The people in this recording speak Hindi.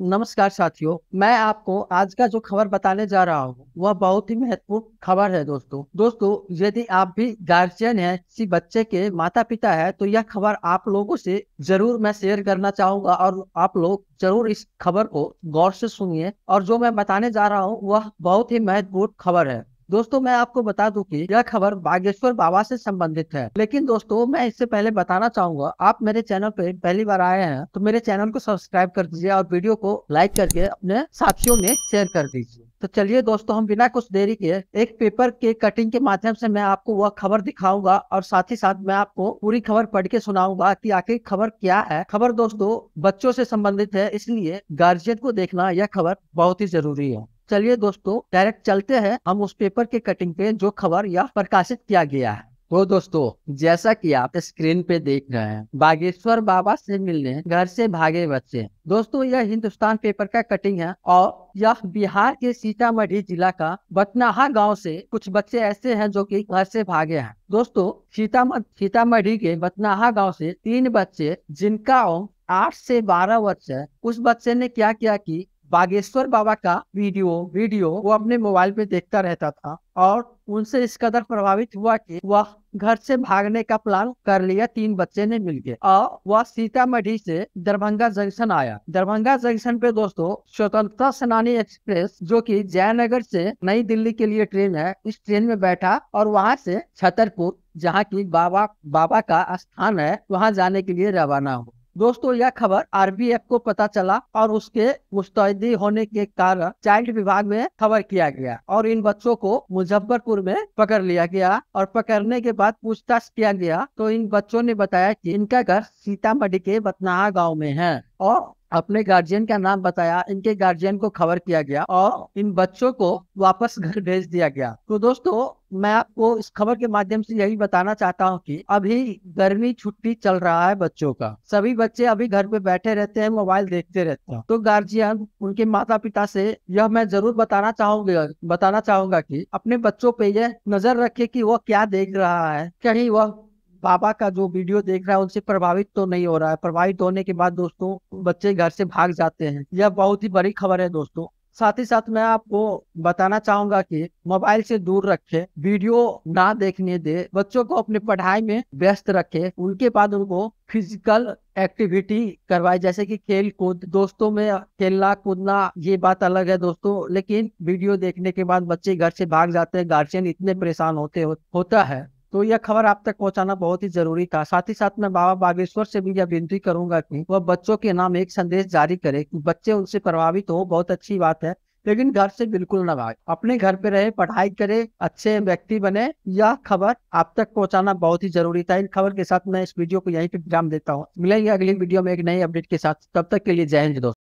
नमस्कार साथियों मैं आपको आज का जो खबर बताने जा रहा हूँ वह बहुत ही महत्वपूर्ण खबर है दोस्तों दोस्तों यदि आप भी गार्जियन है किसी बच्चे के माता पिता है तो यह खबर आप लोगों से जरूर मैं शेयर करना चाहूंगा और आप लोग जरूर इस खबर को गौर से सुनिए और जो मैं बताने जा रहा हूँ वह बहुत ही महत्वपूर्ण खबर है दोस्तों मैं आपको बता दूं कि यह खबर बागेश्वर बाबा से संबंधित है लेकिन दोस्तों मैं इससे पहले बताना चाहूंगा आप मेरे चैनल पे पहली बार आए हैं तो मेरे चैनल को सब्सक्राइब कर दीजिए और वीडियो को लाइक करके अपने साथियों में शेयर कर दीजिए तो चलिए दोस्तों हम बिना कुछ देरी के एक पेपर के कटिंग के माध्यम से मैं आपको वह खबर दिखाऊंगा और साथ ही साथ मैं आपको पूरी खबर पढ़ के सुनाऊंगा कि आखिर खबर क्या है खबर दोस्तों बच्चों से संबंधित है इसलिए गार्जियन को देखना यह खबर बहुत ही जरूरी है चलिए दोस्तों डायरेक्ट चलते हैं हम उस पेपर के कटिंग पे जो खबर या प्रकाशित किया गया है तो दोस्तों जैसा कि आप स्क्रीन पे देख रहे हैं बागेश्वर बाबा से मिलने घर से भागे बच्चे दोस्तों यह हिंदुस्तान पेपर का कटिंग है और यह बिहार के सीतामढ़ी जिला का बतनाहा गांव से कुछ बच्चे ऐसे हैं जो कि घर से भागे हैं दोस्तों सीतामढ़ी सीतामढ़ी के बतनाहा गांव से तीन बच्चे जिनका उम्र आठ से बारह वर्ष है उस बच्चे ने क्या किया कि बागेश्वर बाबा का वीडियो वीडियो वो अपने मोबाइल पे देखता रहता था और उनसे इस कदर प्रभावित हुआ कि वह घर से भागने का प्लान कर लिया तीन बच्चे ने मिल गए और वह सीतामढ़ी से दरभंगा जंक्शन आया दरभंगा जंक्शन पे दोस्तों स्वतंत्रता सेनानी एक्सप्रेस जो कि जयनगर से नई दिल्ली के लिए ट्रेन है इस ट्रेन में बैठा और वहाँ से छतरपुर जहाँ की बाबा बाबा का स्थान है वहाँ जाने के लिए रवाना हो दोस्तों यह खबर आरबीएफ को पता चला और उसके मुस्तैदी होने के कारण चाइल्ड विभाग में खबर किया गया और इन बच्चों को मुजफ्फरपुर में पकड़ लिया गया और पकड़ने के बाद पूछताछ किया गया तो इन बच्चों ने बताया कि इनका घर सीतामढ़ी के बतनाहा गांव में है और अपने गार्जियन का नाम बताया इनके गार्जियन को खबर किया गया और इन बच्चों को वापस घर भेज दिया गया तो दोस्तों मैं आपको इस खबर के माध्यम से यही बताना चाहता हूँ कि अभी गर्मी छुट्टी चल रहा है बच्चों का सभी बच्चे अभी घर पे बैठे रहते हैं मोबाइल देखते रहते हैं तो गार्जियन उनके माता पिता से यह मैं जरूर बताना चाहूंगा बताना चाहूंगा की अपने बच्चों पे यह नजर रखे की वो क्या देख रहा है कहीं वह पापा का जो वीडियो देख रहा है उनसे प्रभावित तो नहीं हो रहा है प्रभावित होने के बाद दोस्तों बच्चे घर से भाग जाते हैं यह बहुत ही बड़ी खबर है दोस्तों साथ ही साथ मैं आपको बताना चाहूंगा कि मोबाइल से दूर रखे वीडियो ना देखने दे बच्चों को अपने पढ़ाई में व्यस्त रखे उनके बाद उनको फिजिकल एक्टिविटी करवाए जैसे कि खेल कूद दोस्तों में खेलना कूदना ये बात अलग है दोस्तों लेकिन वीडियो देखने के बाद बच्चे घर से भाग जाते हैं गार्जियन इतने परेशान होते हो, होता है तो यह खबर आप तक पहुंचाना बहुत ही जरूरी था साथ ही साथ मैं बाबा बागेश्वर से भी यह विनती करूंगा कि वह बच्चों के नाम एक संदेश जारी करे कि बच्चे उनसे प्रभावित हो बहुत अच्छी बात है लेकिन घर से बिल्कुल न भाग अपने घर पे रहे पढ़ाई करे अच्छे व्यक्ति बने यह खबर आप तक पहुंचाना बहुत ही जरूरी था इन खबर के साथ मैं इस वीडियो को यहीं पे विराम देता हूँ मिलेंगे अगली वीडियो में एक नई अपडेट के साथ तब तक के लिए जय हिंद दोस्तों